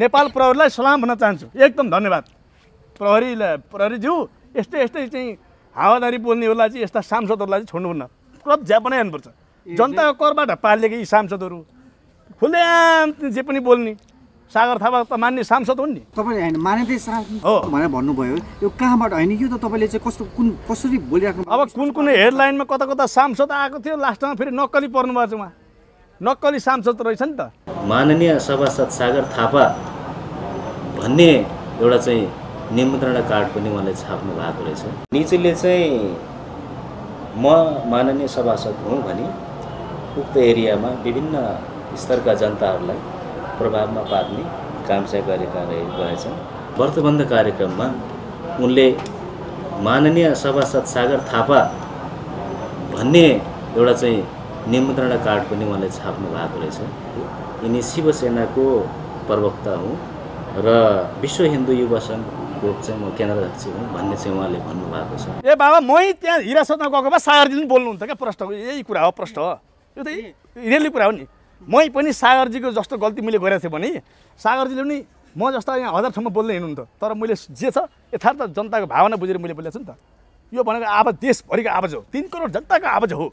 नेपाल प्रहरीलाई सलाम भन्न चाहन्छु एकदम धन्यवाद प्रहरीलाई प्रहरीज्यू यस्तै यस्तै चाहिँ हावादारी बोल्नेहरूलाई चाहिँ यस्ता सांसदहरूलाई चाहिँ छोड्नुहुन्न क्रप झ्या बनाइहाल्नुपर्छ जनताको करबाट पालिएको यी सांसदहरू खुल्याम जे पनि बोल्ने सागर थापा त मान्ने सांसद हो नि तपाईँले होइन सांसद हो भनेर भन्नुभयो यो कहाँबाट होइन यो त तपाईँले चाहिँ कस्तो कुन कसरी बोलिराख्नु अब कुन कुन हेडलाइनमा कता कता सांसद आएको थियो लास्टमा फेरि नक्कली पर्नुभएको छ उहाँ नक्कली सांसद रहेछ नि त माननीय सभासद सागर थापा भन्ने एउटा चाहिँ निमन्त्रणा कार्ड पनि उहाँले छाप्नु भएको रहेछ निचेले चाहिँ म माननीय सभासद हुँ भने उक्त एरियामा विभिन्न स्तरका जनताहरूलाई प्रभावमा पार्ने काम चाहिँ गरेका रहे गरेछन् व्रतबन्ध कार्यक्रममा उनले माननीय सभासद सागर थापा भन्ने एउटा चाहिँ निमन्त्रणा कार्ड पनि उहाँले छाप्नु भएको रहेछ यिनी शिवसेनाको प्रवक्ता हुँ र विश्व हिन्दू युवा सङ्घको चाहिँ म अध्यक्ष हुँ भन्ने चाहिँ उहाँले भन्नुभएको छ ए बाबा मै त्यहाँ हिरासतमा गएको भए सागरजी पनि बोल्नुहुन्थ्यो क्या प्रश्न यही कुरा हो प्रश्न हो यो त रियल्ली कुरा हो नि मै पनि सागरजीको जस्तो गल्ती मैले गरेको थिएँ भने सागरजीले पनि म जस्तो यहाँ हजार ठाउँमा बोल्दै हिँड्नुहुन्थ्यो तर मैले जे छ यथार्थ जनताको भावना बुझेर मैले बोलेको छु नि त यो भनेको आवाज देशभरिको आवाज हो तिन करोड जनताको आवाज हो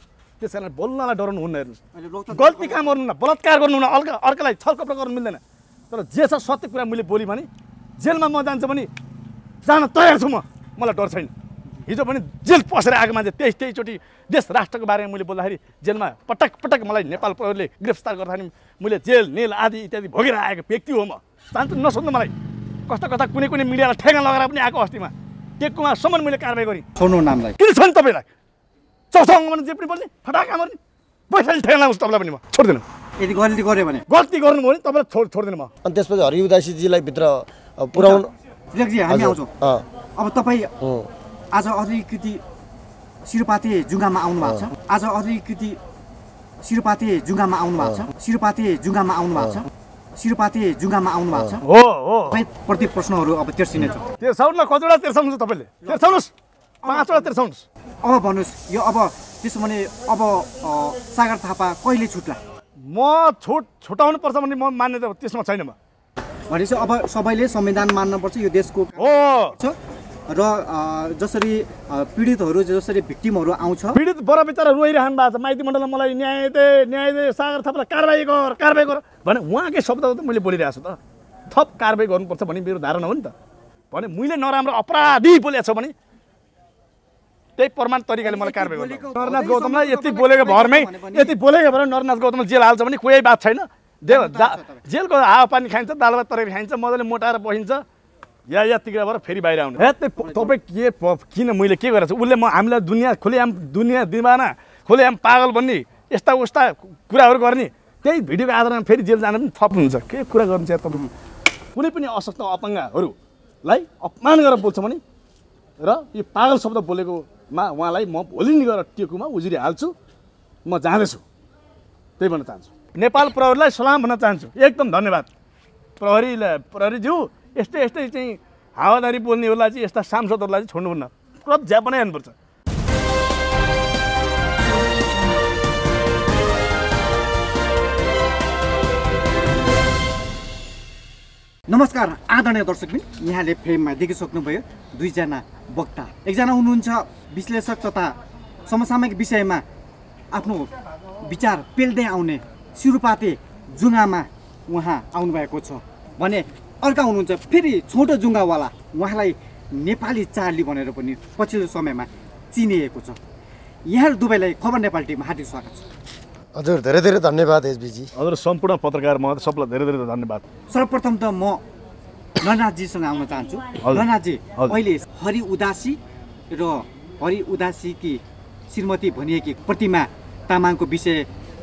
त्यस कारण बोल्नलाई डराउनु हुन्न हेर्नुहोस् गल्ती काम गर्नुहुन्न बलात्कार गर्नुहुन्न अर्का अर्कालाई छलकपडा गर्नु मिल्दैन तर जे छ सत्य कुरा मैले बोलेँ भने जेलमा म जान्छु भने जान तयार छु म मलाई डर छैन हिजो पनि जेल पसेर आएको मान्छे त्यही त्यहीचोटि देश राष्ट्रको बारेमा मैले बोल्दाखेरि जेलमा पटक पटक मलाई नेपाल प्रहरीले गिरफ्तार गर्दाखेरि मैले जेल नेल आदि इत्यादि भोगेर आएको व्यक्ति हो म जान्छु नसोध्नु मलाई कस्ता कस्ता कुनै कुनै मिडियालाई ठेगा लगाएर पनि आएको अस्तिमा टेकुमासम्म मैले कारवाही गरेँ छोड्नु नामलाई किन छ नि तपाईँलाई चौसँग भने जे पनि बोल्ने फटाका मार्ने पैसाले ठेगाना आउँछु तपाईँलाई पनि म छोड्दिनँ यदि गल्ती गऱ्यो भने गल्ती गर्नुभयो भने तपाईँलाई छोड छोड्दिनँ म अनि त्यसपछि हरि उदासीजीलाई भित्र पुऱ्याउनु हामी आउँछौँ अब तपाईँ आज अलिकति शिरपाते जुङ्गामा आउनु भएको छ आज अलिकति शिरपाते जुङ्गामा आउनु भएको छ शिरपाते जुङ्गामा आउनु भएको छ शिरपाते जुङ्गामा आउनु भएको छ हो हो प्रति प्रश्नहरू अब तेर्सिनेछु तेर्साउनुलाई कतिवटा तेर्साउनु तपाईँले तेर्साउनुहोस् पाँचवटा तेर्साउनुहोस् अब भन्नुहोस् यो अब त्यसो भने अब सागर थापा कहिले छुट्ला म छुट छुटाउनु पर्छ भने म मान्यता त्यसमा छैन म भनेपछि अब सबैले संविधान मान्नुपर्छ यो देशको हो र जसरी पीडितहरू जसरी भिक्टिमहरू आउँछ पीडित बर बिचरा रोइरहनु भएको छ माइती मण्डलमा मलाई न्याय दे न्याय दे सागर थापालाई कारवाही गर कारवाही गर भने उहाँकै शब्द त मैले बोलिरहेको छु त थप कारवाही गर्नुपर्छ भन्ने मेरो धारणा हो नि त भने मैले नराम्रो अपराधी बोलेको छ भने त्यही प्रमाण तरिकाले मलाई कारवाही गर्नु नरनाथ गौतमलाई यति बोलेको भरमै यति बोलेको भएर नरनाथ गौतम जेल हाल्छ भने कोही बात छैन जेल जेलको पानी खाइन्छ दालभात तरकारी खाइन्छ मजाले मोटाएर बसिन्छ या तिग्रा भएर फेरि बाहिर आउनु हे तपाईँ के किन मैले के गरेको छु उसले म हामीलाई दुनियाँ आम दुनियाँ दिमाना आम पागल भन्ने यस्ता उस्ता कुराहरू गर्ने त्यही भिडियोको आधारमा फेरि जेल जान पनि थप हुन्छ के कुरा गर्नु चाहिँ तपाईँ कुनै पनि अशक्त अपाङ्गहरूलाई अपमान गरेर बोल्छ भने र यो पागल शब्द बोलेको मा उहाँलाई म भोलि नि गएर टेकुमा उजुरी हाल्छु म जाँदैछु त्यही भन्न चाहन्छु नेपाल प्रहरीलाई सलाम भन्न चाहन्छु एकदम धन्यवाद प्रहरीलाई प्रहरीज्यू यस्तै यस्तै चाहिँ हावादारी बोल्नेहरूलाई चाहिँ यस्ता सांसदहरूलाई चाहिँ छोड्नुहुन्न क्लब ज्या हेर्नुपर्छ नमस्कार आदरणीय दर्शकबिन यहाँले फ्रेममा देखिसक्नुभयो दुईजना वक्ता एकजना हुनुहुन्छ विश्लेषक तथा समसामयिक विषयमा आफ्नो विचार पेल्दै आउने सिरुपाते जुङ्गामा उहाँ आउनुभएको छ भने अर्का हुनुहुन्छ फेरि छोटो जुङ्गावाला उहाँलाई नेपाली चार्ली भनेर पनि पछिल्लो समयमा चिनिएको छ यहाँ दुबईलाई खबर नेपाल टिभीमा हार्दिक स्वागत छ हजुर धेरै धेरै धन्यवाद एसबीजी हजुर सम्पूर्ण पत्रकार महोदय सबलाई धेरै धेरै धन्यवाद सर्वप्रथम त म ननाथजीसँग आउन चाहन्छु ननाथजी अहिले हरि उदासी र हरि उदासीकी श्रीमती भनिएकी प्रतिमा तामाङको विषय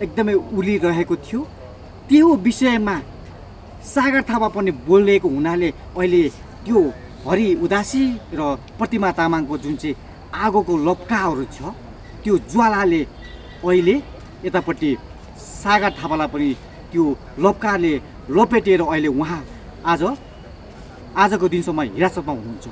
एकदमै उलिरहेको थियो त्यो विषयमा सागर थापा पनि बोलिएको हुनाले अहिले त्यो हरि उदासी र प्रतिमा तामाङको जुन चाहिँ आगोको लप्काहरू छ त्यो ज्वालाले अहिले यतापट्टि सागर थापालाई पनि त्यो लोपकारले लोपेटिएर अहिले उहाँ आज आजको दिनसम्म हिरासतमा हुनुहुन्छ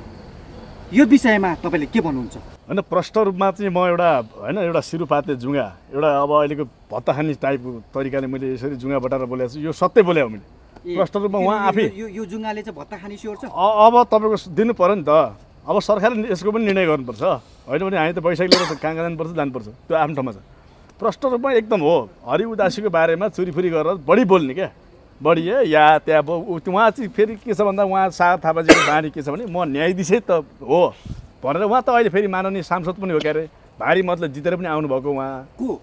यो विषयमा तपाईँले के भन्नुहुन्छ होइन प्रष्ट रूपमा चाहिँ म एउटा होइन एउटा सिरुपाते जुङ्गा एउटा अब अहिलेको भत्ताखानी टाइपको तरिकाले मैले यसरी जुङ्गा बटाएर बोलेको छु यो सत्य बोले हो मैले प्रष्ट रूपमा उहाँ आफै यो जुङ्गाले चाहिँ भत्ता खाने सोर्छ अब तपाईँको दिनु पऱ्यो नि त अब सरकारले यसको पनि निर्णय गर्नुपर्छ होइन भने हामी त बैशाख लिएर कहाँ कहाँ जानुपर्छ जानुपर्छ त्यो आफ्नो ठाउँमा छ प्रष्ट रूपमा एकदम हो हरि उदासीको बारेमा चुरीफुरी गरेर बढी बोल्ने क्या बढी है या त्यहाँ उहाँ चाहिँ फेरि के छ भन्दा उहाँ शाह थापाजीको बानी के छ भने म न्यायाधीशै त हो भनेर उहाँ त अहिले फेरि माननीय सांसद पनि हो क्या अरे भारी मतले जितेर पनि आउनुभएको उहाँ को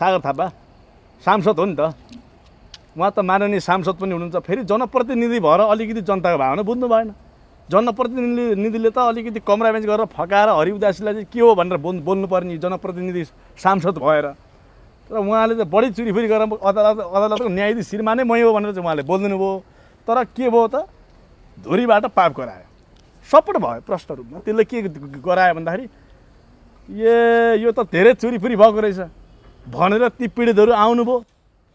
सागर थापा सांसद हो नि त उहाँ त माननीय सांसद पनि हुनुहुन्छ फेरि जनप्रतिनिधि भएर अलिकति जनताको भावना बुझ्नु भएन जनप्रतिनिधिले त अलिकति कमरा बेन्च गरेर फकाएर हरिउदासीलाई चाहिँ के हो भनेर बोल् बोल्नुपर्ने जनप्रतिनिधि सांसद भएर तर उहाँले त बढी चुरीफुरी गरेर अदालत अदालतको न्यायाधीश श्रीमा नै मै हो भनेर चाहिँ उहाँले बोल्दिनु भयो तर के भयो त धुरीबाट पाप गरायो सपोर्ट भयो प्रश्न रूपमा त्यसले के गरायो भन्दाखेरि ए यो त धेरै चुरीफुरी भएको रहेछ भनेर ती पीडितहरू आउनुभयो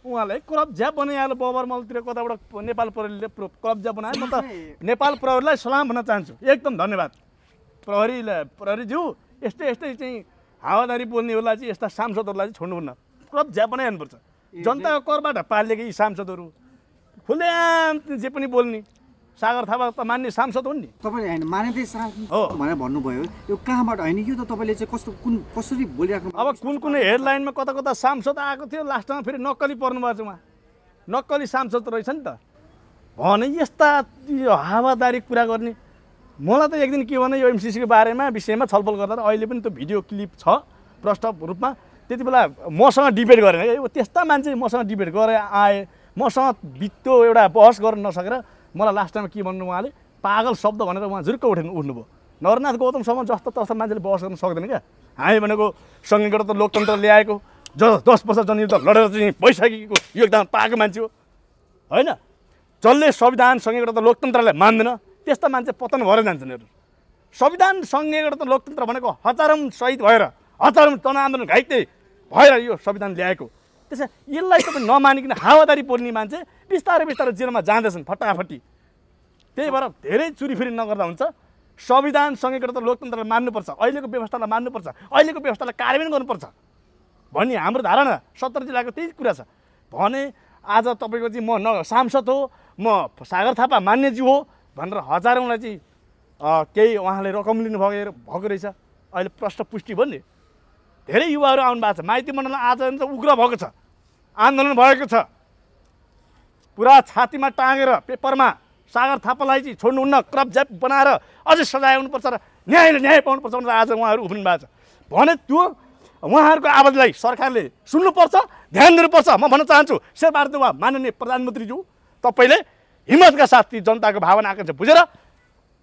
उहाँलाई क्लब ज्याप बनाइहाल्यो बबर मलतिर कताबाट नेपाल प्रहरीले क्लब बनायो म त नेपाल प्रहरीलाई सलाम भन्न चाहन्छु एकदम धन्यवाद प्रहरीलाई प्रहरीज्यू यस्तै यस्तै चाहिँ हावादारी बोल्नेहरूलाई चाहिँ यस्ता सांसदहरूलाई चाहिँ छोड्नुहुन्न क्रप बनाइहाल्नुपर्छ जनताको करबाट पालिएको यी सांसदहरू खुलेआम जे पनि बोल्ने सागर थापा त मान्ने सांसद हुन् नि तपाईँले होइन हो भनेर भन्नुभयो यो कहाँबाट होइन यो त तपाईँले चाहिँ कस्तो कुन कसरी बोलिराख्नु अब कुन कुन हेडलाइनमा कता कता सांसद आएको थियो लास्टमा फेरि नक्कली पर्नुभएको छ उहाँ नक्कली सांसद रहेछ नि त भने यस्ता यो हावादारी कुरा गर्ने मलाई त एक दिन के भने यो एमसिसीको बारेमा विषयमा छलफल गर्दा अहिले पनि त्यो भिडियो क्लिप छ प्रष्ट रूपमा त्यति बेला मसँग डिबेट गरेन त्यस्ता मान्छे मसँग डिबेट गरे आए मसँग त्यो एउटा बहस गर्न नसकेर मलाई लास्ट टाइममा के भन्नु उहाँले पागल शब्द भनेर उहाँ झुर्क उठेन उठ्नुभयो नरनाथ गौतमसम्म जस्तो तस्तो मान्छेले बहस गर्न सक्दैन क्या हामी भनेको सङ्घीय त लोकतन्त्र ल्याएको ज दस वर्ष जनयुद्ध लडेर चाहिँ भइसकेको योगदान एकदम पाएको मान्छे हो होइन जसले संविधान सँगैबाट त लोकतन्त्रलाई मान्दैन त्यस्ता मान्छे पतन भएर जान्छन् संविधान सँगैबाट त लोकतन्त्र भनेको हजारौँ सहित भएर हजारौँ जनआन्दोलन घाइते भएर यो संविधान ल्याएको त्यसै यसलाई तपाईँ नमानिकन हावादारी पोल्ने मान्छे बिस्तारै बिस्तारै जेलमा जाँदैछन् फटाफटी त्यही भएर धेरै चुरीफिरी नगर्दा हुन्छ संविधानसँगै त लोकतन्त्रलाई मान्नुपर्छ अहिलेको व्यवस्थालाई मान्नुपर्छ अहिलेको व्यवस्थालाई कार्यान्वयन गर्नुपर्छ भन्ने हाम्रो धारणा सत्र जिल्लाको त्यही कुरा छ भने आज तपाईँको चाहिँ म न सांसद हो म सागर थापा मान्यज्यू हो भनेर हजारौँलाई चाहिँ केही उहाँले रकम लिनुभएको भएको रहेछ अहिले प्रश्न पुष्टि भयो नि धेरै युवाहरू आउनु भएको छ माइती मण्डलमा आज उग्र भएको छ आन्दोलन भएको छ पुरा छातीमा टाँगेर पेपरमा सागर थापालाई चाहिँ छोड्नुहुन्न ज्याप बनाएर अझै सजाय हुनुपर्छ र न्यायले न्याय पाउनुपर्छ भनेर आज उहाँहरू उफ्रिनु भएको छ भने त्यो उहाँहरूको आवाजलाई सरकारले सुन्नुपर्छ ध्यान दिनुपर्छ म भन्न चाहन्छु शेरबहादुर माननीय प्रधानमन्त्रीज्यू तपाईँले हिम्मतका साथ ती जनताको भावना आकाङ्क्षा बुझेर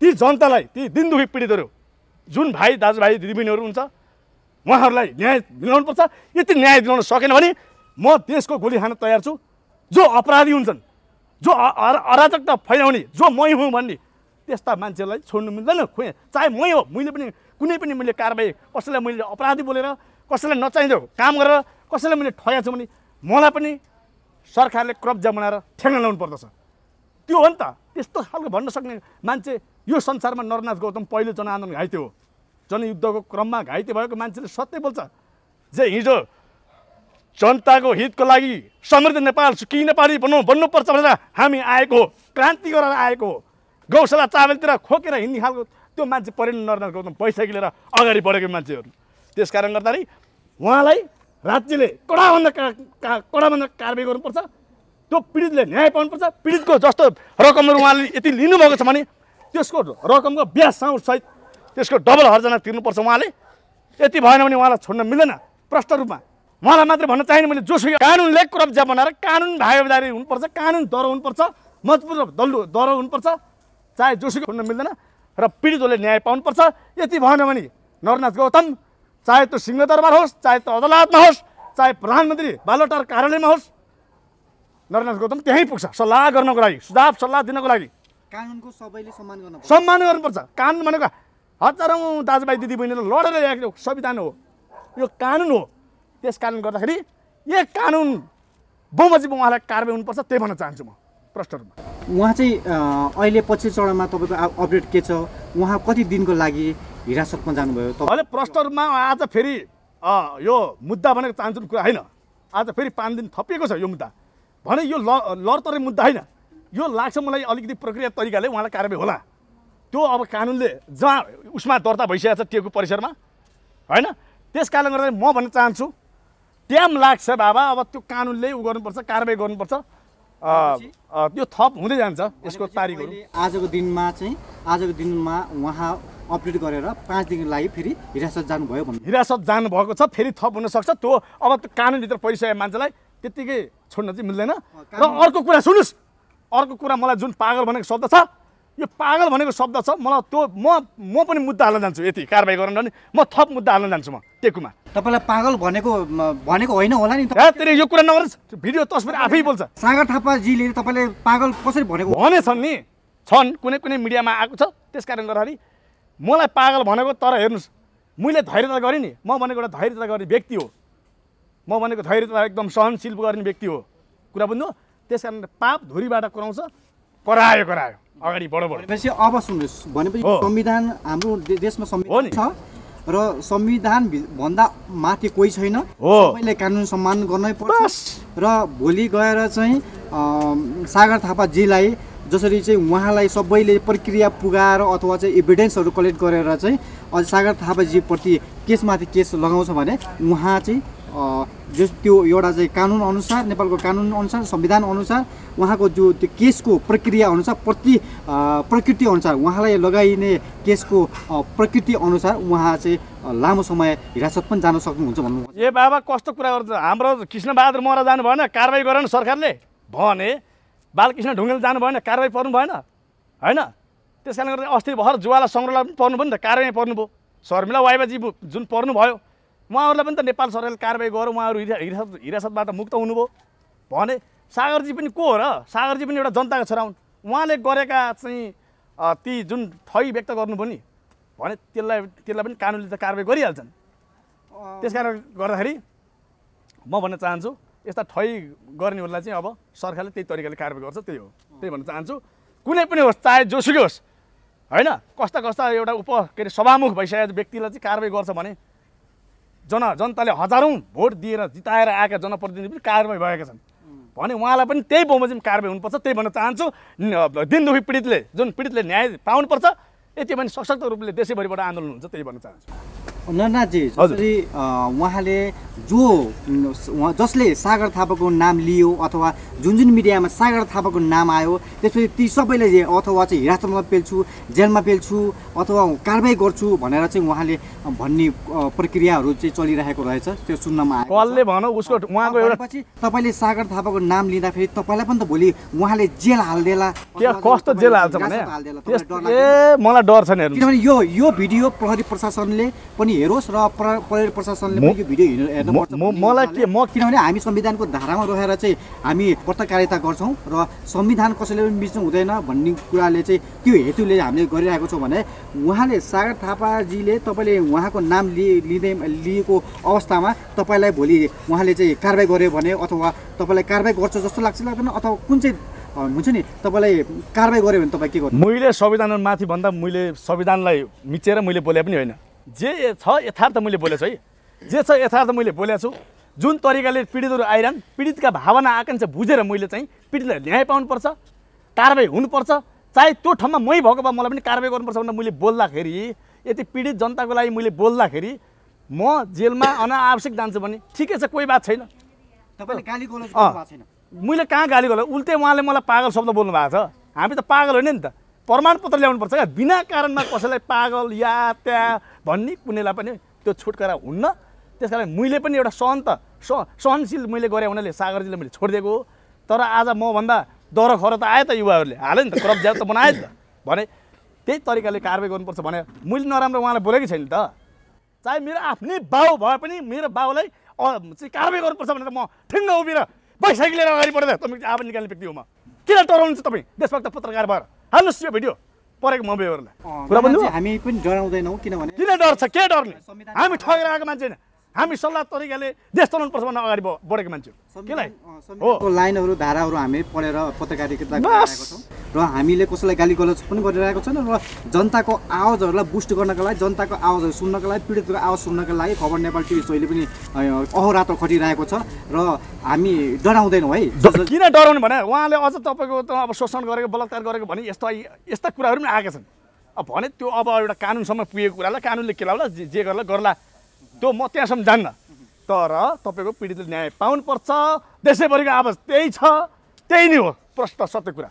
ती जनतालाई ती दिनदुखी पीडितहरू जुन भाइ दाजुभाइ दिदीबहिनीहरू हुन्छ उहाँहरूलाई न्याय दिलाउनुपर्छ यति न्याय दिलाउन सकेन भने म देशको गोली खान तयार छु जो अपराधी हुन्छन् जो अराजकता फैलाउने जो मै हुँ भन्ने त्यस्ता मान्छेलाई छोड्नु मिल्दैन खोइ चाहे मै हो मैले पनि कुनै पनि मैले कारबाही कसैलाई मैले अपराधी बोलेर कसैलाई नचाहिँदो काम गरेर कसैलाई मैले ठगाएको छु भने मलाई पनि सरकारले कब्जा बनाएर ठेक्न लाउनु पर्दछ त्यो हो नि त त्यस्तो खालको भन्न सक्ने मान्छे यो संसारमा नरनाथ गौतम पहिलो जनआन्दोलन घाइते हो जनयुद्धको क्रममा घाइते भएको मान्छेले सत्य बोल्छ जे हिजो जनताको हितको लागि समृद्ध नेपाल सुखी नेपाली बनाउनु बन्नुपर्छ भनेर हामी आएको हो क्रान्ति गरेर आएको हो गौशाला चावलतिर खोकेर हिँड्ने खालको त्यो मान्छे परेन नरनाथ गौतम लिएर अगाडि बढेको मान्छेहरू त्यस कारण गर्दाखेरि उहाँलाई राज्यले कडाभन्दा का कडाभन्दा कारवाही गर्नुपर्छ त्यो पीडितले न्याय पाउनुपर्छ पीडितको जस्तो रकमहरू उहाँले यति लिनुभएको छ भने त्यसको रकमको ब्याज सहित त्यसको डबल हर्जना तिर्नुपर्छ उहाँले यति भएन भने उहाँलाई छोड्न मिल्दैन प्रष्ट रूपमा उहाँलाई मात्र भन्न चाहिँ मैले जोसुकै कानुनले कब्जा बनाएर कानुन भागेदारी हुनुपर्छ कानुन दह्रो हुनुपर्छ मजबुत दल दल्लो दह्रो हुनुपर्छ चाहे जोसुकै हुन मिल्दैन र पीडितहरूले न्याय पाउनुपर्छ यति भएन भने नरनाथ गौतम चाहे त्यो सिंहदरबार होस् चाहे त्यो अदालतमा होस् चाहे प्रधानमन्त्री बालोटार कार्यालयमा होस् नरनाथ गौतम त्यहीँ पुग्छ सल्लाह गर्नको लागि सुझाव सल्लाह दिनको लागि कानुनको सबैले सम्मान गर्नु सम्मान गर्नुपर्छ कानुन भनेको हजारौँ दाजुभाइ दिदीबहिनीले लडेर ल्याएको संविधान हो यो कानुन हो त्यस कारणले गर्दाखेरि यही कानुन बमोजिम उहाँलाई कारवाही हुनुपर्छ त्यही भन्न चाहन्छु म प्रष्ट रूपमा उहाँ चाहिँ अहिले पछिल्लो चरणमा तपाईँको अपडेट के छ उहाँ कति दिनको लागि हिरासतमा जानुभयो अहिले प्रष्ट रूपमा आज फेरि यो मुद्दा भनेको चाहन्छु कुरा होइन आज फेरि पाँच दिन थपिएको छ यो मुद्दा भने यो ल लडतरे मुद्दा होइन यो लाग्छ मलाई अलिकति प्रक्रिया तरिकाले उहाँलाई कारवाही होला त्यो अब कानुनले जहाँ उसमा दर्ता भइसकेको छ टेकु परिसरमा होइन त्यस कारणले गर्दा म भन्न चाहन्छु टाइम लाग्छ बाबा अब त्यो कानुनले उ गर्नुपर्छ कारवाही गर्नुपर्छ त्यो थप हुँदै जान्छ यसको तारिखहरू आजको दिनमा चाहिँ आजको दिनमा उहाँ अपडेट गरेर पाँच दिनको लागि फेरि हिरासत जानुभयो भन्नु हिरासत जानुभएको छ फेरि थप हुनसक्छ त्यो अब त्यो कानुनभित्र परिसकेको मान्छेलाई त्यत्तिकै छोड्न चाहिँ मिल्दैन र अर्को कुरा सुन्नुहोस् अर्को कुरा मलाई जुन पागल भनेको शब्द छ यो पागल भनेको शब्द छ मलाई त्यो म म पनि मुद्दा हाल्न जान्छु यति कारवाही गर्न भने म थप मुद्दा हाल्न जान्छु म टेकुमा तपाईँलाई पागल भनेको भनेको होइन होला नि तर यो कुरा नगर्नुहोस् भिडियो तस्बिर आफै बोल्छ सागर थापाजीले तपाईँले पागल कसरी भनेको भनेछन् नि छन् कुनै कुनै मिडियामा आएको छ त्यस कारण गर्दाखेरि मलाई पागल भनेको तर हेर्नुहोस् मैले धैर्यता गरेँ नि म भनेको एउटा धैर्यता गर्ने व्यक्ति हो म भनेको धैर्यता एकदम सहनशील गर्ने व्यक्ति हो कुरा बुझ्नु त्यस कारण पाप धुरीबाट कराउँछ करायो करायो अगाडि बढ भनेपछि अब सुन्नुहोस् भनेपछि संविधान हाम्रो देशमा संविधान छ र संविधान भन्दा माथि कोही छैन सबैले कानुन सम्मान गर्नै पर्छ र भोलि गएर चाहिँ सागर थापाजीलाई जसरी चाहिँ उहाँलाई सबैले प्रक्रिया पुगाएर अथवा चाहिँ इभिडेन्सहरू कलेक्ट गरेर चाहिँ सागर थापाजीप्रति केसमाथि केस लगाउँछ भने उहाँ चाहिँ जस त्यो एउटा चाहिँ कानुन अनुसार नेपालको कानुन अनुसार संविधान अनुसार उहाँको जो त्यो केसको प्रक्रिया अनुसार प्रति प्रकृति अनुसार उहाँलाई लगाइने केसको प्रकृति अनुसार उहाँ चाहिँ लामो समय हिरासत पनि जान सक्नुहुन्छ भन्नु ए बाबा कस्तो कुरा गर्छ हाम्रो कृष्णबहादुर मरा जानु भएन कारवाही गरेन सरकारले भने बालकृष्ण ढुङ्गेल जानु भएन कारवाही पर्नु भएन होइन त्यस कारणले गर्दा अस्ति भर जुवाला सङ्ग्रहलाई पनि पर्नु भयो नि त कारवाही पर्नुभयो शर्मिला वाइबाजी जुन पर्नुभयो उहाँहरूलाई पनि त नेपाल सरकारले कारवाही गरेर उहाँहरू हिरासत हिरासतबाट मुक्त हुनुभयो भने सागरजी पनि को हो र सागरजी पनि एउटा जनताको छोरा हुन् उहाँले गरेका चाहिँ ती जुन ठै व्यक्त गर्नुभयो नि भने त्यसलाई त्यसलाई पनि कानुनले त कारवाही गरिहाल्छन् त्यस कारण गर्दाखेरि म भन्न चाहन्छु यस्ता ठै गर्नेहरूलाई चाहिँ अब सरकारले त्यही तरिकाले कारवाही गर्छ त्यही हो त्यही भन्न चाहन्छु कुनै पनि होस् चाहे जोसुकै होस् होइन कस्ता कस्ता एउटा उप के अरे सभामुख भइसकेको व्यक्तिलाई चाहिँ कारवाही गर्छ भने जन जनताले हजारौँ भोट दिएर जिताएर आएका जनप्रतिनिधि पनि कारवाही भएका छन् भने उहाँलाई पनि त्यही बमोजिम कारवाही हुनुपर्छ त्यही भन्न चाहन्छु दिनदुखी पीडितले जुन पीडितले न्याय पाउनुपर्छ यति पनि सशक्त रूपले देशैभरिबाट आन्दोलन हुन्छ त्यही भन्न चाहन्छु नरनाथजी जसरी उहाँले जो जसले सागर थापाको नाम लियो अथवा जुन जुन मिडियामा सागर थापाको नाम आयो त्यसपछि ती सबैले अथवा चाहिँ हिरासतमा पेल्छु जेलमा पेल्छु अथवा कारवाही गर्छु भनेर चाहिँ उहाँले भन्ने प्रक्रियाहरू चाहिँ चलिरहेको रहेछ त्यो सुन्नमा आयो कसले भन उसको उहाँको एउटा पछि तपाईँले सागर थापाको नाम लिँदाखेरि तपाईँलाई पनि त भोलि उहाँले जेल हालिदिएला कस्तो जेल हाल्छ भने मलाई डर नि हेर्नु किनभने यो यो भिडियो प्रहरी प्रशासनले पनि हेरोस् र प्रहरी प्रशासनले पनि यो भिडियो हेर्नु मलाई के म किनभने हामी संविधानको धारामा रहेर चाहिँ हामी पत्रकारिता गर्छौँ र संविधान कसैले पनि बिच्नु हुँदैन भन्ने कुराले चाहिँ त्यो हेतुले हामीले गरिरहेको छौँ भने उहाँले सागर थापाजीले तपाईँले उहाँको नाम लिए लिँदै लिएको अवस्थामा तपाईँलाई भोलि उहाँले चाहिँ कारवाही गर्यो भने अथवा तपाईँलाई कारवाही गर्छ जस्तो लाग्छ लाग्दैन अथवा कुन चाहिँ हुन्छ नि तपाईँलाई कारवाही गऱ्यो भने तपाईँ के गर्नु मैले संविधानमाथि भन्दा मैले संविधानलाई मिचेर मैले बोले पनि होइन जे छ यथार्थ मैले बोलेछु है जे छ यथार्थ मैले बोलेको छु जुन तरिकाले पीडितहरू आइरहन् पीडितका भावना आकाङ्क्षा बुझेर मैले चाहिँ पीडितलाई न्याय पाउनुपर्छ कारवाही हुनुपर्छ चाहे त्यो ठाउँमा मै भएको भए मलाई पनि कारवाही गर्नुपर्छ भनेर मैले बोल्दाखेरि यति पीडित जनताको लागि मैले बोल्दाखेरि म जेलमा अनावश्यक जान्छु भने ठिकै छ कोही बात छैन गाली छैन मैले कहाँ गाली गरेँ उल्टे उहाँले मलाई पागल शब्द बोल्नु भएको छ हामी त पागल होइन नि त प्रमाणपत्र पर्छ क्या बिना कारणमा कसैलाई पागल या त्यहाँ भन्ने कुनैलाई पनि त्यो छुटकारा हुन्न त्यस कारण मैले पनि एउटा सहन त सहनशील मैले गरेँ हुनाले सागरजीले मैले छोडिदिएको हो तर आज मभन्दा डर खर त आयो त युवाहरूले हालेँ नि त क्रप ज्याप त बनायो नि त भने त्यही तरिकाले कारवाही गर्नुपर्छ भने मैले नराम्रो उहाँलाई बोलेकै छैन त चाहे मेरो आफ्नै बाउ भए पनि मेरो बाउलाई चाहिँ कारवाही गर्नुपर्छ भनेर म ठिङ्ग उभिएर बैसाखी लिएर अगाडि बढ्दा तपाईँ आफै निकाल्ने व्यक्ति हो म किन डराउनुहुन्छ तपाईँ देशभक्त पत्रकार भएर हाल्नुहोस् यो भिडियो परेको मम्बईहरूलाई हामी पनि डराउँदैनौँ किनभने किन डर छ के हामी ठगेर आएको मान्छे होइन हामी सल्लाह तरिकाले देश पर्छ भनेर अगाडि बढेको मान्छे हो लाइनहरू धाराहरू हामी पढेर पत्रकारिता र हामीले कसैलाई गाली गलोच पनि गरिरहेको छैन र जनताको आवाजहरूलाई बुस्ट गर्नको लागि जनताको आवाजहरू सुन्नको लागि पीडितको आवाज सुन्नको लागि खबर नेपाल टिभी सोहीले पनि अहोरात्र खटिरहेको छ र हामी डराउँदैनौँ है किन डराउनु भने उहाँले अझ तपाईँको त अब शोषण गरेको बलात्कार गरेको भने यस्तो यस्ता कुराहरू पनि आएका छन् अब भने त्यो अब एउटा कानुनसम्म पुगेको कुरालाई कानुनले के जे गर्ला गर्ला त्यो म त्यहाँसम्म जान्न तर तपाईँको पीडितले न्याय पाउनुपर्छ देशैभरिको आवाज त्यही छ त्यही नै हो प्रश्न सत्य कुरा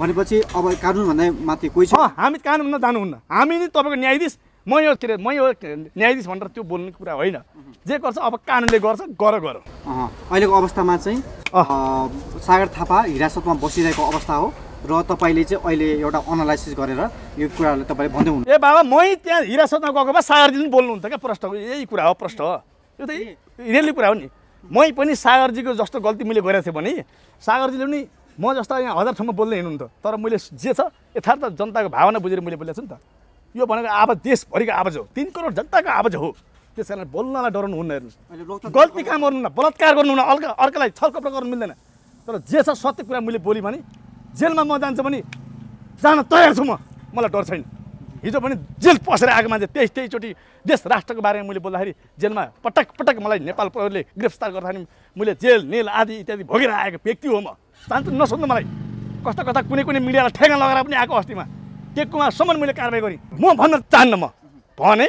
भनेपछि अब कानुनभन्दा माथि कोही छ हामी कानुनभन्दा जानुहुन्न हामी नि तपाईँको न्यायाधीश म यो के अरे म यो न्यायाधीश भनेर त्यो बोल्ने कुरा होइन जे गर्छ अब कानुनले गर्छ गर गर अहिलेको अवस्थामा चाहिँ सागर थापा हिरासतमा बसिरहेको अवस्था हो र तपाईँले चाहिँ अहिले एउटा अनालाइसिस गरेर यो कुराहरूलाई तपाईँले भन्दै हुनु ए बाबा मै त्यहाँ हिरा सोध्न गएको भए सागरजी पनि बोल्नुहुन्थ्यो क्या प्रश्न यही कुरा हो प्रश्न हो यो त रियली कुरा हो नि मै पनि सागरजीको जस्तो गल्ती मैले गरेको थिएँ भने सागरजीले पनि म जस्तो यहाँ हजार ठाउँमा बोल्दै हिँड्नु त तर मैले जे छ यथार्थ जनताको भावना बुझेर मैले बोलेको छु नि त यो भनेको आवाज देशभरिको आवाज हो तिन करोड जनताको आवाज हो त्यस कारण बोल्नलाई डराउनु हुन्न हेर्नुहोस् गल्ती काम गर्नु गर्नुहुन्न बलात्कार गर्नुहुन्न अर्का अर्कालाई छलकपल गर्नु मिल्दैन तर जे छ सत्य कुरा मैले बोलेँ भने जेलमा म जान्छु भने जान तयार छु म मलाई डर छैन हिजो पनि जेल पसेर आएको मान्छे त्यही त्यहीचोटि देश राष्ट्रको बारेमा मैले बोल्दाखेरि जेलमा पटक पटक मलाई नेपाल प्रहरीले गिरफ्तार गर्दाखेरि मैले जेल निल आदि इत्यादि भोगेर आएको व्यक्ति हो म चाहन्छु नसोध्नु मलाई कस्ता कस्ता कुनै कुनै मिडियालाई ठेगा लगाएर पनि आएको अस्तिमा के कुमासम्म मैले कारवाही गरेँ म भन्न चाहन्न म भने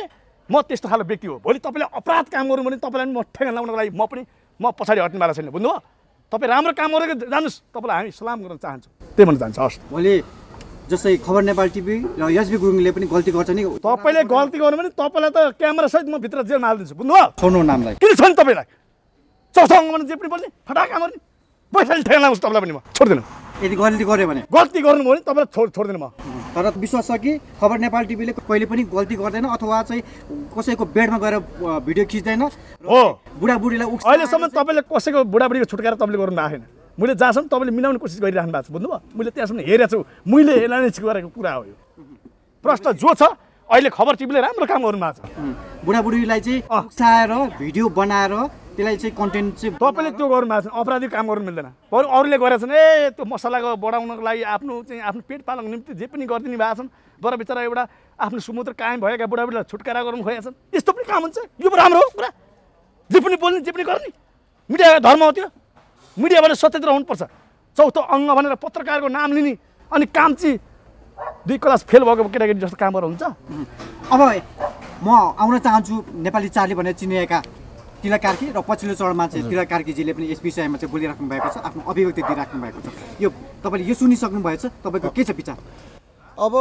म त्यस्तो खालको व्यक्ति हो भोलि तपाईँले अपराध काम गरौँ भने तपाईँलाई पनि म ठेगा लगाउनको लागि म पनि म पछाडि हट्नेवाला छैन बुझ्नुभयो तपाईँ राम्रो काम गरेर जानुहोस् तपाईँलाई हामी सलाम गर्न चाहन्छौँ त्यही भन्न चाहन्छु हस् मैले जस्तै खबर नेपाल टिभी र एसबी गुरुङले पनि गल्ती गर्छ नि तपाईँले गल्ती गर्नु भने तपाईँलाई त क्यामेरा सहित म भित्र जेल हालिदिन्छु बुझ्नु छोड्नु नामलाई किन छ नि तपाईँलाई चौसँग भने जे पनि बोल्ने फटाका गर्ने पैसाले ठेगा लाउँछु तपाईँलाई पनि म छोडिदिनु यदि गल्ती गऱ्यो भने गल्ती गर्नु भने तपाईँलाई छोड छोडिदिनु म तर विश्वास छ कि खबर नेपाल टिभीले कहिले पनि गल्ती गर्दैन अथवा चाहिँ कसैको बेडमा गएर भिडियो खिच्दैन हो बुढाबुढीलाई अहिलेसम्म तपाईँले कसैको बुढाबुढीको छुटकाएर तपाईँले गर्नु छैन मैले जहाँसम्म तपाईँले मिलाउने कोसिस गरिरहनु भएको छ बुझ्नुभयो मैले त्यहाँसम्म हेरेको छु मैले एनालिसिस गरेको कुरा हो यो प्रश्न जो छ अहिले खबर टिभीले राम्रो काम गर्नु भएको छ बुढाबुढीलाई चाहिँ भिडियो बनाएर त्यसलाई चाहिँ कन्टेन्ट चाहिँ तपाईँले त्यो गर्नु भएको छ अपराधिक काम गर्नु मिल्दैन बरु अरूले गरेका छन् ए त्यो मसलाको बढाउनको लागि आफ्नो चाहिँ आफ्नो पेट पालनको निम्ति जे पनि गरिदिनु भएको छन् बर बिचरा एउटा आफ्नो सुमुद्र कायम भएका बुढाबुढीलाई छुटकारा गर्नु खोजेका छन् यस्तो पनि काम हुन्छ यो राम्रो हो कुरा जे पनि बोल्ने जे पनि गर्ने मिडियाको धर्म हो त्यो मिडियाबाट सचेत हुनुपर्छ चौथो अङ्ग भनेर पत्रकारको नाम लिने अनि काम चाहिँ दुई क्लास फेल भएको केटाकेटी जस्तो कामहरू हुन्छ अब म आउन चाहन्छु नेपाली चारले भनेर चिनिएका तिला कार्की र पछिल्लो चरणमा चाहिँ तिला कार्कीजीले पनि यस विषयमा चाहिँ बोलिराख्नु भएको छ आफ्नो अभिव्यक्ति दिइराख्नु भएको छ यो तपाईँले यो सुनिसक्नु भएछ तपाईँको के छ विचार अब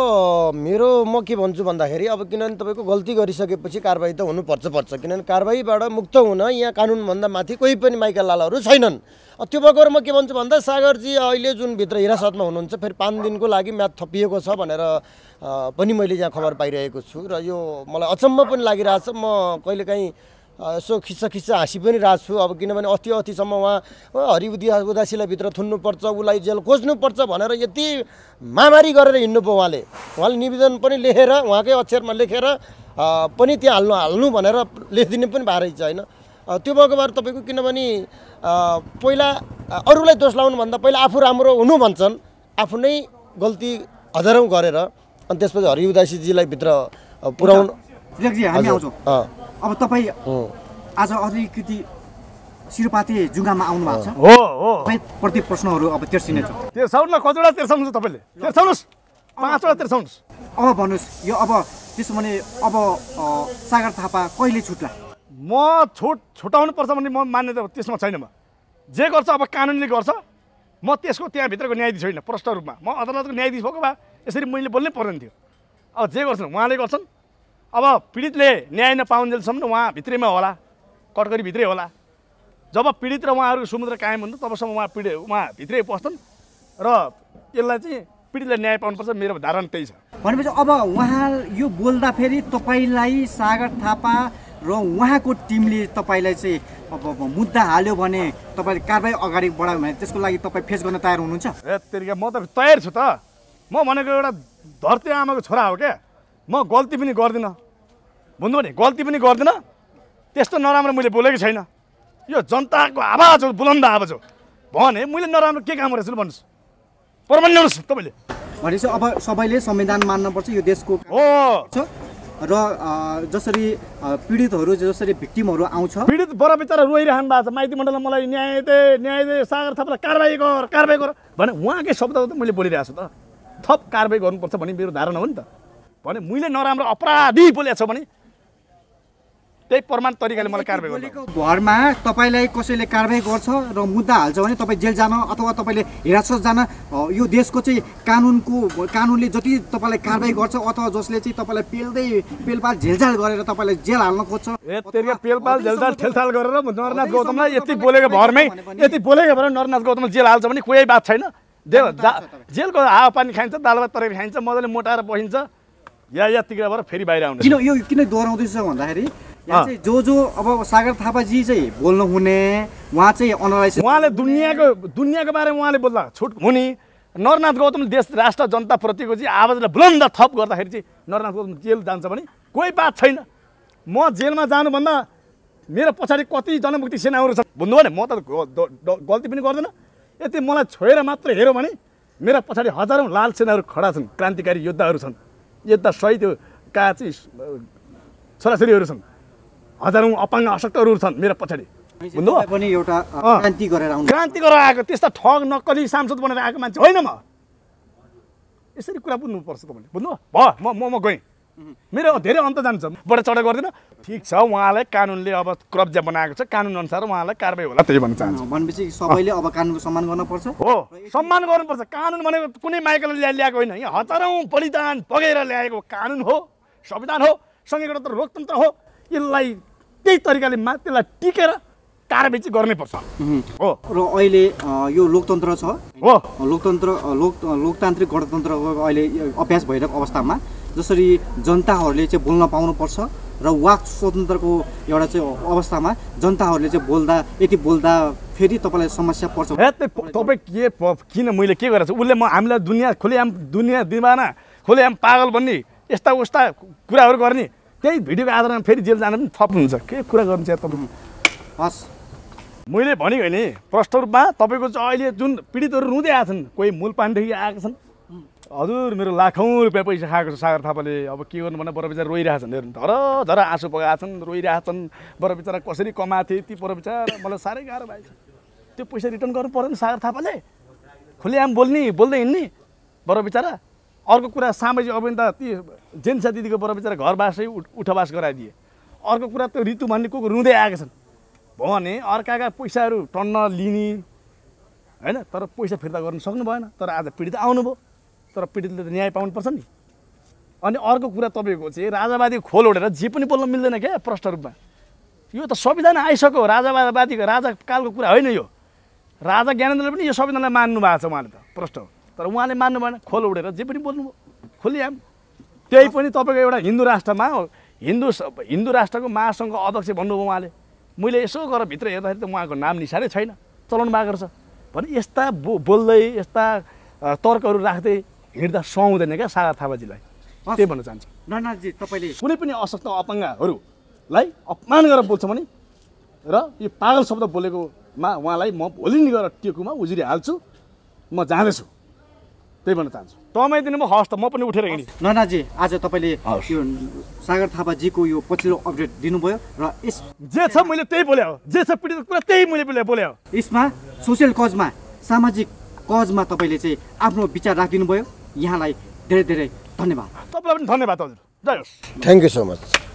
मेरो म के भन्छु भन्दाखेरि अब किनभने तपाईँको गल्ती गरिसकेपछि कारवाही त हुनुपर्छ पर्छ किनभने कारवाहीबाट मुक्त हुन यहाँ कानुनभन्दा माथि कोही पनि माइका लालाहरू छैनन् त्यो बगर म के भन्छु भन्दा सागरजी अहिले जुन भित्र हिरासतमा हुनुहुन्छ फेरि पाँच दिनको लागि म्याथ थपिएको छ भनेर पनि मैले यहाँ खबर पाइरहेको छु र यो मलाई अचम्म पनि लागिरहेको छ म कहिलेकाहीँ यसो खिस्सा खिस्सा हाँसी पनि राख्छु अब किनभने अति अतिसम्म उहाँ हरि उदा उदासीलाई भित्र थुन्नुपर्छ उसलाई जेल खोज्नुपर्छ भनेर यति महामारी गरेर हिँड्नु पो उहाँले उहाँले निवेदन पनि लेखेर उहाँकै अक्षरमा लेखेर पनि त्यहाँ हाल्नु हाल्नु भनेर लेखिदिनु पनि भएको रहेछ होइन त्यो भएको भएर तपाईँको किनभने पहिला अरूलाई दोष लाउनुभन्दा पहिला आफू राम्रो हुनु भन्छन् आफ्नै गल्ती हजारौँ गरेर अनि त्यसपछि हरि उदासीजीलाई भित्र पुऱ्याउनु अब तपाईँ आज अलिकति शिरपाती जुङ्गामा आउनु भएको छ हो प्रति प्रश्नहरू अब छ तेर्साउनु न कतिवटा तेर्साउनु तपाईँले तेर्साउनुहोस् पाँचवटा तेर्साउनुहोस् अब भन्नुहोस् यो अब त्यसो भने अब सागर थापा कहिले छुट्ला म छुट छुटाउनु पर्छ भने म मान्यता त्यसमा छैन म जे गर्छ अब कानुनले गर्छ म त्यसको त्यहाँभित्रको न्यायाधीश होइन प्रष्ट रूपमा म अदालतको न्यायाधीश भएको भए यसरी मैले बोल्नै पर्दैन थियो अब जे गर्छन् उहाँले गर्छन् अब पीडितले न्याय नपाउन्जेलसम्म उहाँ भित्रैमा होला कटकरी भित्रै होला जब पीडित र उहाँहरूको समुद्र कायम हुन्छ तबसम्म उहाँ पीडित उहाँ भित्रै पस्छन् र यसलाई चाहिँ पीडितले न्याय पाउनुपर्छ मेरो धारणा त्यही छ भनेपछि अब उहाँ यो बोल्दाखेरि तपाईँलाई सागर थापा र उहाँको टिमले तपाईँलाई चाहिँ अब मुद्दा हाल्यो भने तपाईँले कारवाही अगाडि बढायो भने त्यसको लागि तपाईँ फेस गर्न तयार हुनुहुन्छ म त तयार छु त म भनेको एउटा धरती आमाको छोरा हो क्या म गल्ती पनि गर्दिनँ भन्नु भने गल्ती पनि गर्दिनँ त्यस्तो नराम्रो मैले बोलेको छैन यो जनताको आवाज हो बुलन्द आवाज हो भने मैले नराम्रो के काम गरेको छु भन्नुहोस् प्रबन्ध ल्याउनुहोस् तपाईँले भनेपछि अब सबैले संविधान मान्नुपर्छ यो देशको हो र जसरी पीडितहरू जसरी भिक्टिमहरू आउँछ पीडित बर बिचरा रोइरहनु भएको छ माइती मण्डलमा मलाई न्याय दे न्याय दे सागर थपलाई कारवाही गर कारवाही गर भने उहाँकै शब्द त मैले बोलिरहेको छु त थप कारवाही गर्नुपर्छ भन्ने मेरो धारणा हो नि त भने मैले नराम्रो अपराधी बोलेको छ भने त्यही प्रमाण तरिकाले मलाई कारवाही बोलेको घरमा तपाईँलाई कसैले कारवाही गर्छ र मुद्दा हाल्छ भने तपाईँ जेल जान अथवा तपाईँले हिरासत जान यो देशको चाहिँ कानुनको कानुनले जति तपाईँलाई कारवाही गर्छ अथवा जसले चाहिँ तपाईँलाई पेल्दै पेलपाल झेलझाल गरेर तपाईँलाई जेल हाल्न खोज्छ पेलपाल झेलझाल ठेलथाल गरेर नरनाथ गौतमलाई यति बोलेको भरमै यति बोलेको भएर नरनाथ गौतम जेल हाल्छ भने कोही बात छैन जेलको हावा पानी खाइन्छ दाल भात तरकारी खाइन्छ मजाले मोटाएर बसिन्छ या यात्रीग्रा भएर फेरि बाहिर आउने किन यो किन दोहोऱ्याउँदैछ भन्दाखेरि जो जो अब सागर थापाजी चाहिँ बोल्नुहुने उहाँ चाहिँ अनलाइज उहाँले दुनियाँको दुनियाँको बारेमा उहाँले बोल्दा छुट हुने नरनाथ गौतम देश राष्ट्र जनताप्रतिको चाहिँ आवाजलाई बुलन्द थप गर्दाखेरि चाहिँ नरनाथ गौतम जेल जान्छ भने कोही बात छैन म जेलमा जानुभन्दा मेरो पछाडि कति जनमुक्ति सेनाहरू छन् भन्नुभयो भने म त गल्ती पनि गर्दैन यति मलाई छोएर मात्र हेऱ्यो भने मेरा पछाडि हजारौँ लाल सेनाहरू खडा छन् क्रान्तिकारी योद्धाहरू छन् यता सय त्यो छोराछोरीहरू छन् हजारौँ अपाङ्ग अशक्तहरू छन् मेरो पछाडि क्रान्ति गरेर आएको त्यस्ता ठग नक्कली सांसद बनाएर आएको मान्छे होइन म यसरी कुरा बुझ्नुपर्छ तपाईँले बुझ्नु भयो म म गएँ मेरो धेरै अन्त जान्छ बडा चढा गर्दैन ठिक छ उहाँलाई कानुनले अब कब्जा बनाएको छ कानुन अनुसार उहाँलाई कारवाही होला त्यही भन्न चाहन्छु भनेपछि सबैले अब कानुनको सम्मान गर्नुपर्छ हो सम्मान गर्नुपर्छ कानुन भनेको कुनै माइकले ल्याएको होइन यहाँ हजारौँ बलिदान पगेर ल्याएको कानुन हो संविधान हो सँगै गणतन्त्र लोकतन्त्र हो यसलाई त्यही तरिकाले मा त्यसलाई टिकेर कारवाही चाहिँ गर्नैपर्छ हो र अहिले यो लोकतन्त्र छ हो लोकतन्त्र लोक लोकतान्त्रिक गणतन्त्र अहिले अभ्यास भइरहेको अवस्थामा जसरी जनताहरूले चाहिँ बोल्न पाउनुपर्छ र वाक स्वतन्त्रको एउटा चाहिँ अवस्थामा जनताहरूले चाहिँ बोल्दा यति बोल्दा फेरि तपाईँलाई समस्या पर्छ तपाईँ के किन मैले के गरेको छु उसले म हामीलाई दुनियाँ आम दुनियाँ दिमाना आम पागल भन्ने यस्ता उस्ता कुराहरू गर्ने त्यही भिडियोको आधारमा फेरि जेल जान पनि थप हुन्छ के कुरा गर्नु चाहिँ तपाईँ हस् मैले भनेको नि प्रष्ट रूपमा तपाईँको चाहिँ अहिले जुन पीडितहरू रुँदै छन् कोही मूल आएका छन् हजुर मेरो लाखौँ रुपियाँ पैसा खाएको छ सागर थापाले अब के गर्नु भने बर बिचरा रोइरहेछन् हेर्नु धर धर आँसु पकाएको छन् रोइरहेछन् बर बिचरा कसरी कमाएको थिएँ ती बर मलाई साह्रै गाह्रो भएछ त्यो पैसा रिटर्न गर्नु पऱ्यो नि सागर थापाले खुलेआम बोल्ने बोल्दै हिँड्ने बर बिचरा अर्को कुरा सामाजिक अभियन्ता ती जेन्सा दिदीको बर बिचरा घरबासै उठावास गराइदिए अर्को कुरा त्यो ऋतु भन्ने को को रुँदै आएका छन् भने अर्काका पैसाहरू टन्न लिने होइन तर पैसा फिर्ता गर्नु सक्नु भएन तर आज पीडित आउनुभयो तर पीडितले त न्याय पाउनुपर्छ नि अनि अर्को कुरा तपाईँको चाहिँ राजावादी खोल ओढेर जे पनि बोल्न मिल्दैन क्या प्रष्ट रूपमा यो त संविधान आइसक्यो राजावादीको राजाकालको कुरा होइन यो राजा ज्ञानेन्द्रले पनि यो संविधानलाई मान्नु भएको छ उहाँले त प्रष्ट तर उहाँले मान्नु भएन खोल उडेर जे पनि बोल्नु खोलिहाम त्यही पनि तपाईँको एउटा हिन्दू राष्ट्रमा हिन्दू हिन्दू राष्ट्रको महासङ्घको अध्यक्ष भन्नुभयो उहाँले मैले यसो गरेर भित्र हेर्दाखेरि त उहाँको नाम निसारै छैन चलाउनु भएको रहेछ भने यस्ता बो बोल्दै यस्ता तर्कहरू राख्दै हिँड्दा सुहाउँदैन क्या सागर थापाजीलाई त्यही भन्न चाहन्छु नानाजी तपाईँले कुनै पनि अशक्त अपाङ्गहरूलाई अपमान गरेर बोल्छ भने र यो पागल शब्द बोलेकोमा उहाँलाई म भोलि नि गएर टेकुमा हाल्छु म जाँदैछु त्यही भन्न चाहन्छु तपाईँ म हस् त म पनि उठेर हिँडेँ नानाजी आज तपाईँले यो सागर थापाजीको यो पछिल्लो अपडेट दिनुभयो र यस जे छ मैले त्यही बोले हो जे छ पीडित कुरा त्यही मैले बोले हो यसमा सोसियल कजमा सामाजिक कजमा तपाईँले चाहिँ आफ्नो विचार भयो यहाँलाई धेरै धेरै धन्यवाद तपाईँलाई पनि धन्यवाद हजुर थ्याङ्क यू सो मच